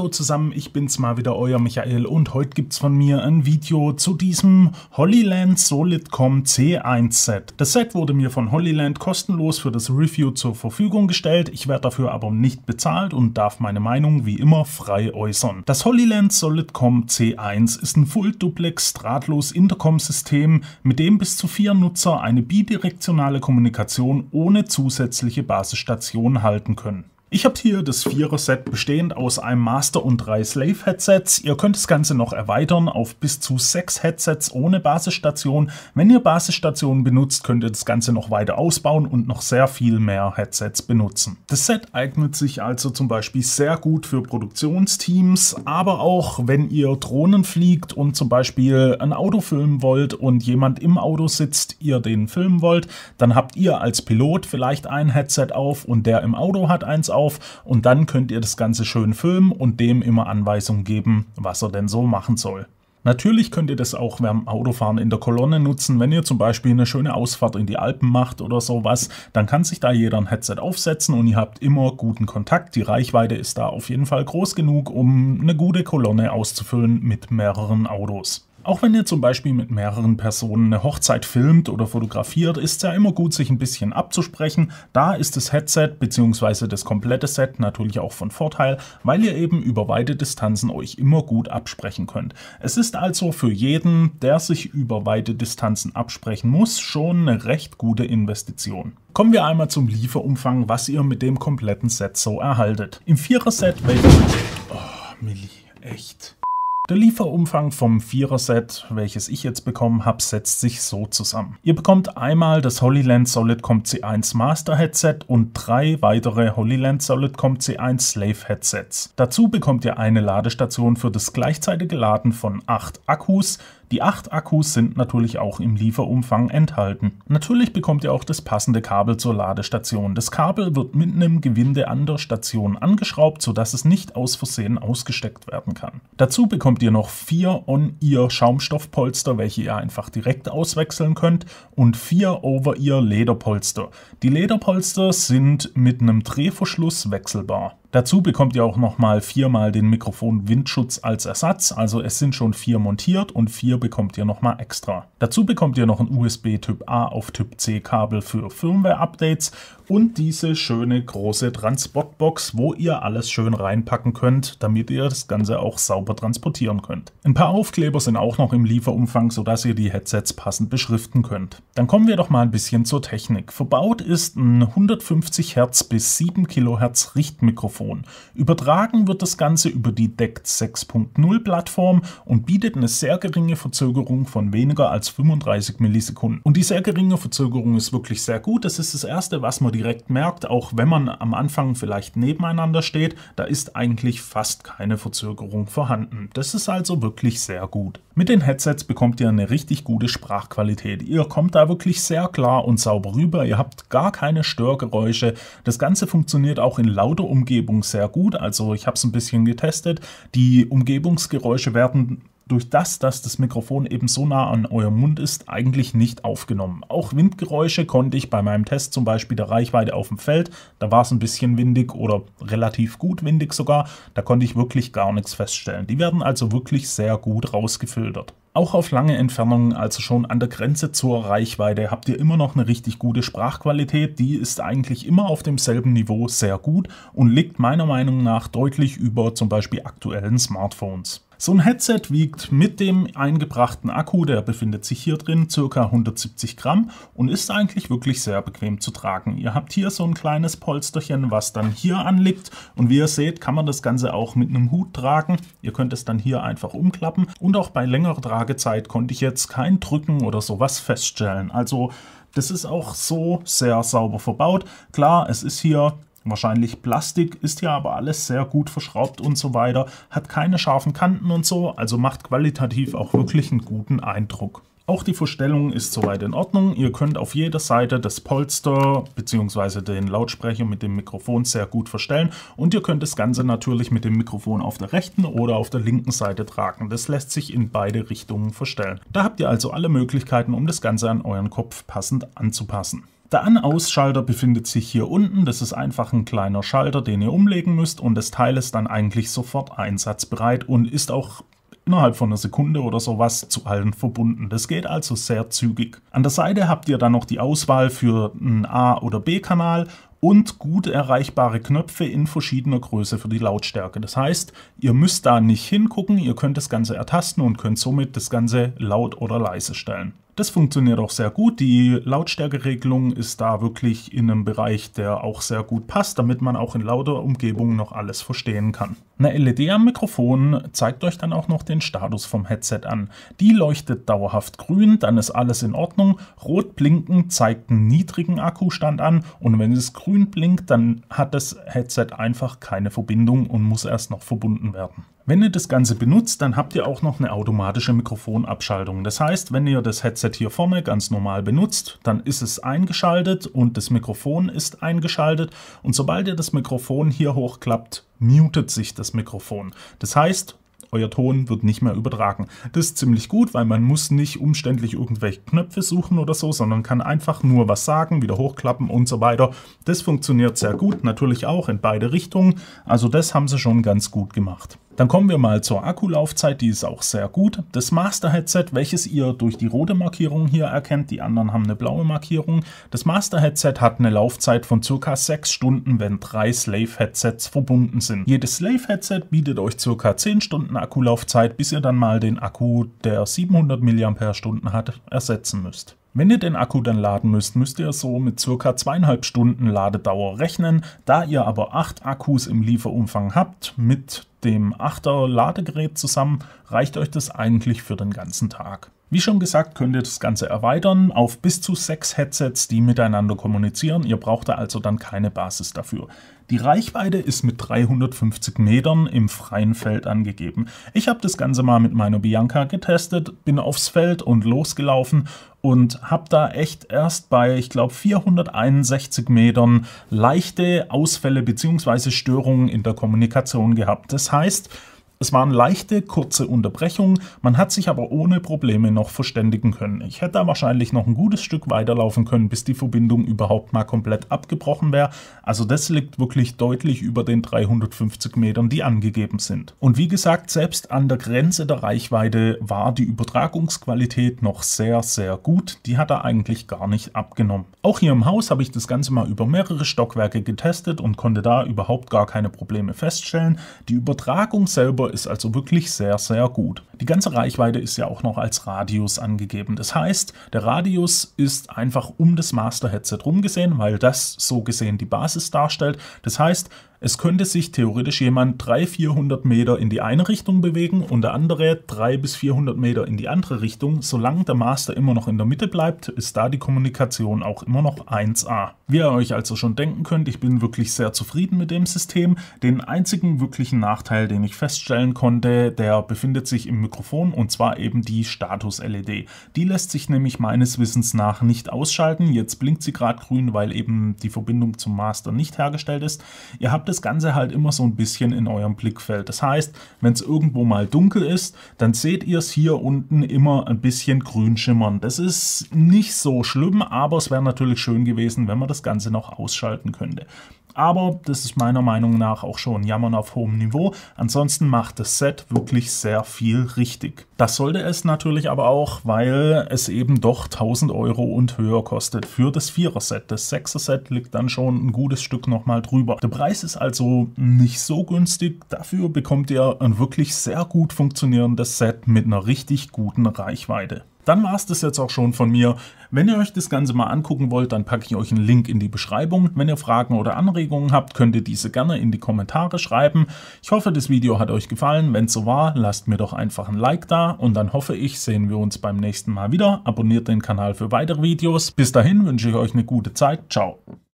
Hallo zusammen, ich bin's mal wieder, euer Michael und heute gibt's von mir ein Video zu diesem Holyland Solidcom C1 Set. Das Set wurde mir von Holyland kostenlos für das Review zur Verfügung gestellt, ich werde dafür aber nicht bezahlt und darf meine Meinung wie immer frei äußern. Das Holyland Solidcom C1 ist ein Full-Duplex drahtlos Intercom-System, mit dem bis zu vier Nutzer eine bidirektionale Kommunikation ohne zusätzliche Basisstation halten können. Ich habe hier das Vierer-Set bestehend aus einem Master und drei Slave-Headsets. Ihr könnt das Ganze noch erweitern auf bis zu sechs Headsets ohne Basisstation. Wenn ihr Basisstationen benutzt, könnt ihr das Ganze noch weiter ausbauen und noch sehr viel mehr Headsets benutzen. Das Set eignet sich also zum Beispiel sehr gut für Produktionsteams, aber auch wenn ihr Drohnen fliegt und zum Beispiel ein Auto filmen wollt und jemand im Auto sitzt, ihr den filmen wollt, dann habt ihr als Pilot vielleicht ein Headset auf und der im Auto hat eins auf auf und dann könnt ihr das Ganze schön filmen und dem immer Anweisungen geben, was er denn so machen soll. Natürlich könnt ihr das auch beim Autofahren in der Kolonne nutzen. Wenn ihr zum Beispiel eine schöne Ausfahrt in die Alpen macht oder sowas, dann kann sich da jeder ein Headset aufsetzen und ihr habt immer guten Kontakt. Die Reichweite ist da auf jeden Fall groß genug, um eine gute Kolonne auszufüllen mit mehreren Autos. Auch wenn ihr zum Beispiel mit mehreren Personen eine Hochzeit filmt oder fotografiert, ist es ja immer gut, sich ein bisschen abzusprechen. Da ist das Headset bzw. das komplette Set natürlich auch von Vorteil, weil ihr eben über weite Distanzen euch immer gut absprechen könnt. Es ist also für jeden, der sich über weite Distanzen absprechen muss, schon eine recht gute Investition. Kommen wir einmal zum Lieferumfang, was ihr mit dem kompletten Set so erhaltet. Im Vierer-Set, welches... Oh, Millie, echt... Der Lieferumfang vom Vierer-Set, welches ich jetzt bekommen habe, setzt sich so zusammen. Ihr bekommt einmal das Holyland Solidcomp C1 Master Headset und drei weitere Holyland Solidcomp C1 Slave Headsets. Dazu bekommt ihr eine Ladestation für das gleichzeitige Laden von acht Akkus, die acht Akkus sind natürlich auch im Lieferumfang enthalten. Natürlich bekommt ihr auch das passende Kabel zur Ladestation. Das Kabel wird mit einem Gewinde an der Station angeschraubt, sodass es nicht aus Versehen ausgesteckt werden kann. Dazu bekommt bekommt ihr noch vier On-Ear Schaumstoffpolster, welche ihr einfach direkt auswechseln könnt und vier Over-Ear Lederpolster. Die Lederpolster sind mit einem Drehverschluss wechselbar. Dazu bekommt ihr auch nochmal viermal den Mikrofon-Windschutz als Ersatz, also es sind schon vier montiert und vier bekommt ihr nochmal extra. Dazu bekommt ihr noch ein USB Typ A auf Typ C Kabel für Firmware-Updates und diese schöne große Transportbox, wo ihr alles schön reinpacken könnt, damit ihr das Ganze auch sauber transportieren könnt. Ein paar Aufkleber sind auch noch im Lieferumfang, sodass ihr die Headsets passend beschriften könnt. Dann kommen wir doch mal ein bisschen zur Technik. Verbaut ist ein 150 Hz bis 7 kHz Richtmikrofon Telefon. Übertragen wird das Ganze über die DECT 6.0 Plattform und bietet eine sehr geringe Verzögerung von weniger als 35 Millisekunden. Und die sehr geringe Verzögerung ist wirklich sehr gut. Das ist das Erste, was man direkt merkt, auch wenn man am Anfang vielleicht nebeneinander steht. Da ist eigentlich fast keine Verzögerung vorhanden. Das ist also wirklich sehr gut. Mit den Headsets bekommt ihr eine richtig gute Sprachqualität. Ihr kommt da wirklich sehr klar und sauber rüber. Ihr habt gar keine Störgeräusche. Das Ganze funktioniert auch in lauter Umgebung Umgebung sehr gut. Also ich habe es ein bisschen getestet. Die Umgebungsgeräusche werden durch das, dass das Mikrofon eben so nah an eurem Mund ist, eigentlich nicht aufgenommen. Auch Windgeräusche konnte ich bei meinem Test zum Beispiel der Reichweite auf dem Feld, da war es ein bisschen windig oder relativ gut windig sogar, da konnte ich wirklich gar nichts feststellen. Die werden also wirklich sehr gut rausgefiltert. Auch auf lange Entfernungen, also schon an der Grenze zur Reichweite, habt ihr immer noch eine richtig gute Sprachqualität. Die ist eigentlich immer auf demselben Niveau sehr gut und liegt meiner Meinung nach deutlich über zum Beispiel aktuellen Smartphones. So ein Headset wiegt mit dem eingebrachten Akku, der befindet sich hier drin, ca. 170 Gramm und ist eigentlich wirklich sehr bequem zu tragen. Ihr habt hier so ein kleines Polsterchen, was dann hier anliegt und wie ihr seht, kann man das Ganze auch mit einem Hut tragen. Ihr könnt es dann hier einfach umklappen und auch bei längerer Trage Tage Zeit konnte ich jetzt kein Drücken oder sowas feststellen. Also das ist auch so sehr sauber verbaut. Klar, es ist hier wahrscheinlich Plastik, ist hier aber alles sehr gut verschraubt und so weiter, hat keine scharfen Kanten und so, also macht qualitativ auch wirklich einen guten Eindruck. Auch die Verstellung ist soweit in Ordnung. Ihr könnt auf jeder Seite das Polster bzw. den Lautsprecher mit dem Mikrofon sehr gut verstellen und ihr könnt das Ganze natürlich mit dem Mikrofon auf der rechten oder auf der linken Seite tragen. Das lässt sich in beide Richtungen verstellen. Da habt ihr also alle Möglichkeiten, um das Ganze an euren Kopf passend anzupassen. Der An-Aus-Schalter befindet sich hier unten. Das ist einfach ein kleiner Schalter, den ihr umlegen müsst und das Teil ist dann eigentlich sofort einsatzbereit und ist auch innerhalb von einer Sekunde oder sowas zu allen verbunden. Das geht also sehr zügig. An der Seite habt ihr dann noch die Auswahl für einen A- oder B-Kanal und gut erreichbare Knöpfe in verschiedener Größe für die Lautstärke. Das heißt, ihr müsst da nicht hingucken, ihr könnt das Ganze ertasten und könnt somit das Ganze laut oder leise stellen. Das funktioniert auch sehr gut. Die Lautstärkeregelung ist da wirklich in einem Bereich, der auch sehr gut passt, damit man auch in lauter Umgebung noch alles verstehen kann. Eine LED am Mikrofon zeigt euch dann auch noch den Status vom Headset an. Die leuchtet dauerhaft grün, dann ist alles in Ordnung. Rot blinken zeigt einen niedrigen Akkustand an und wenn es grün blinkt, dann hat das Headset einfach keine Verbindung und muss erst noch verbunden werden. Wenn ihr das Ganze benutzt, dann habt ihr auch noch eine automatische Mikrofonabschaltung. Das heißt, wenn ihr das Headset hier vorne ganz normal benutzt, dann ist es eingeschaltet und das Mikrofon ist eingeschaltet. Und sobald ihr das Mikrofon hier hochklappt, mutet sich das Mikrofon. Das heißt, euer Ton wird nicht mehr übertragen. Das ist ziemlich gut, weil man muss nicht umständlich irgendwelche Knöpfe suchen oder so, sondern kann einfach nur was sagen, wieder hochklappen und so weiter. Das funktioniert sehr gut, natürlich auch in beide Richtungen. Also das haben sie schon ganz gut gemacht. Dann kommen wir mal zur Akkulaufzeit, die ist auch sehr gut. Das Master Headset, welches ihr durch die rote Markierung hier erkennt, die anderen haben eine blaue Markierung. Das Master Headset hat eine Laufzeit von ca. 6 Stunden, wenn drei Slave Headsets verbunden sind. Jedes Slave Headset bietet euch ca. 10 Stunden Akkulaufzeit, bis ihr dann mal den Akku, der 700 mAh hat, ersetzen müsst. Wenn ihr den Akku dann laden müsst, müsst ihr so mit circa zweieinhalb Stunden Ladedauer rechnen. Da ihr aber 8 Akkus im Lieferumfang habt, mit dem 8er Ladegerät zusammen reicht euch das eigentlich für den ganzen Tag. Wie schon gesagt, könnt ihr das Ganze erweitern auf bis zu sechs Headsets, die miteinander kommunizieren. Ihr braucht da also dann keine Basis dafür. Die Reichweite ist mit 350 Metern im freien Feld angegeben. Ich habe das Ganze mal mit meiner Bianca getestet, bin aufs Feld und losgelaufen und habe da echt erst bei, ich glaube, 461 Metern leichte Ausfälle bzw. Störungen in der Kommunikation gehabt. Das heißt, es waren leichte, kurze Unterbrechungen, man hat sich aber ohne Probleme noch verständigen können. Ich hätte da wahrscheinlich noch ein gutes Stück weiterlaufen können, bis die Verbindung überhaupt mal komplett abgebrochen wäre. Also das liegt wirklich deutlich über den 350 Metern, die angegeben sind. Und wie gesagt, selbst an der Grenze der Reichweite war die Übertragungsqualität noch sehr, sehr gut. Die hat er eigentlich gar nicht abgenommen. Auch hier im Haus habe ich das Ganze mal über mehrere Stockwerke getestet und konnte da überhaupt gar keine Probleme feststellen. Die Übertragung selber ist also wirklich sehr, sehr gut. Die ganze Reichweite ist ja auch noch als Radius angegeben. Das heißt, der Radius ist einfach um das Master Headset rumgesehen, weil das so gesehen die Basis darstellt. Das heißt, es könnte sich theoretisch jemand 300, 400 Meter in die eine Richtung bewegen und der andere 300 bis 400 Meter in die andere Richtung. Solange der Master immer noch in der Mitte bleibt, ist da die Kommunikation auch immer noch 1A. Wie ihr euch also schon denken könnt, ich bin wirklich sehr zufrieden mit dem System. Den einzigen wirklichen Nachteil, den ich feststellen konnte, der befindet sich im Mikrofon und zwar eben die Status-LED. Die lässt sich nämlich meines Wissens nach nicht ausschalten. Jetzt blinkt sie gerade grün, weil eben die Verbindung zum Master nicht hergestellt ist. Ihr habt das Ganze halt immer so ein bisschen in eurem Blickfeld. Das heißt, wenn es irgendwo mal dunkel ist, dann seht ihr es hier unten immer ein bisschen grün schimmern. Das ist nicht so schlimm, aber es wäre natürlich schön gewesen, wenn man das Ganze noch ausschalten könnte. Aber das ist meiner Meinung nach auch schon Jammern auf hohem Niveau. Ansonsten macht das Set wirklich sehr viel richtig. Das sollte es natürlich aber auch, weil es eben doch 1000 Euro und höher kostet für das Vierer-Set. Das Sechser-Set liegt dann schon ein gutes Stück nochmal drüber. Der Preis ist also nicht so günstig. Dafür bekommt ihr ein wirklich sehr gut funktionierendes Set mit einer richtig guten Reichweite. Dann war es das jetzt auch schon von mir. Wenn ihr euch das Ganze mal angucken wollt, dann packe ich euch einen Link in die Beschreibung. Wenn ihr Fragen oder Anregungen habt, könnt ihr diese gerne in die Kommentare schreiben. Ich hoffe, das Video hat euch gefallen. Wenn es so war, lasst mir doch einfach ein Like da und dann hoffe ich, sehen wir uns beim nächsten Mal wieder. Abonniert den Kanal für weitere Videos. Bis dahin wünsche ich euch eine gute Zeit. Ciao.